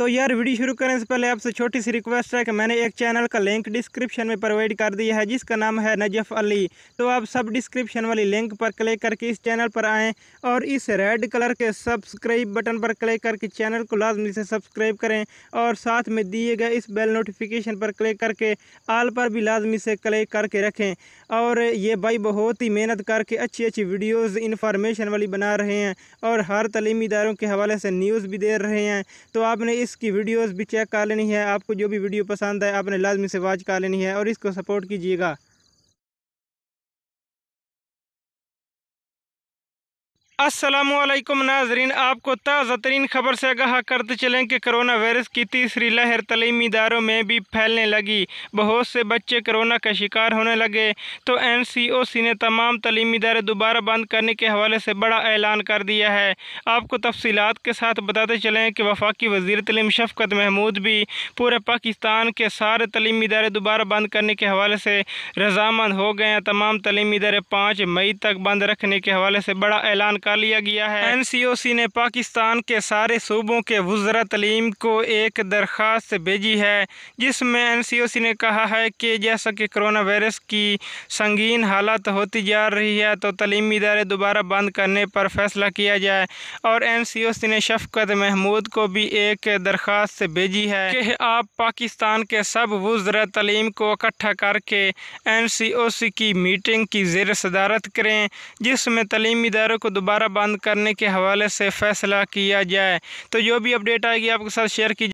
तो यार वीडियो शुरू करने से पहले आपसे छोटी सी रिक्वेस्ट है कि मैंने एक चैनल का लिंक डिस्क्रिप्शन में प्रोवाइड कर दिया है जिसका नाम है नजफ़ अली तो आप सब डिस्क्रिप्शन वाली लिंक पर क्लिक करके इस चैनल पर आएँ और इस रेड कलर के सब्सक्राइब बटन पर क्लिक करके चैनल को लाजमी से सब्सक्राइब करें और साथ में दिए गए इस बेल नोटिफिकेशन पर क्लिक करके आल पर भी लाजमी से क्लिक करके रखें और ये भाई बहुत ही मेहनत करके अच्छी अच्छी वीडियोज़ इन्फॉर्मेशन वाली बना रहे हैं और हर तलीमी इदारों के हवाले से न्यूज़ भी दे रहे हैं तो आपने इस इसकी वीडियोस भी चेक कर लेनी है आपको जो भी वीडियो पसंद है आपने लाजमी से वाच कर लेनी है और इसको सपोर्ट कीजिएगा असलम नाजरीन आपको ताज़ा तरीन खबर से आगाह करते चलें कि करोना वायरस की तीसरी लहर तलीमी इदारों में भी फैलने लगी बहुत से बच्चे करोना का शिकार होने लगे तो एन सी ओ सी ने तमाम तलीमी इदारे दोबारा बंद करने के हवाले से बड़ा ऐलान कर दिया है आपको तफसीत के साथ बताते चलें कि वफाकी वजी तलीम शफकत महमूद भी पूरे पाकिस्तान के सारे तलीमी इदारे दोबारा बंद करने के हवाले से रजामंद हो गए हैं तमाम तलीमी इदारे पाँच मई तक बंद रखने के हवाले से बड़ा ऐलान कर कर लिया गया है सी ने पाकिस्तान के सारे सूबों के वजरा तलीम को एक दरख्वास्त भेजी है जिसमें सी ने कहा है कि जैसा कि कोरोना वायरस की संगीन हालत होती जा रही है तो तलीमी इदारे दोबारा बंद करने पर फैसला किया जाए और सी ने शफकत महमूद को भी एक दरख्वास्त भेजी है कि आप पाकिस्तान के सब वजरा तलीम को इकट्ठा करके एन सी ओ सी की मीटिंग की जेर सदारत करें जिसमें तलीमी इदारों को दोबारा दोबारा बंद करने के हवाले से फैसला किया जाए तो जो भी अपडेट आएगी आपके साथ शेयर की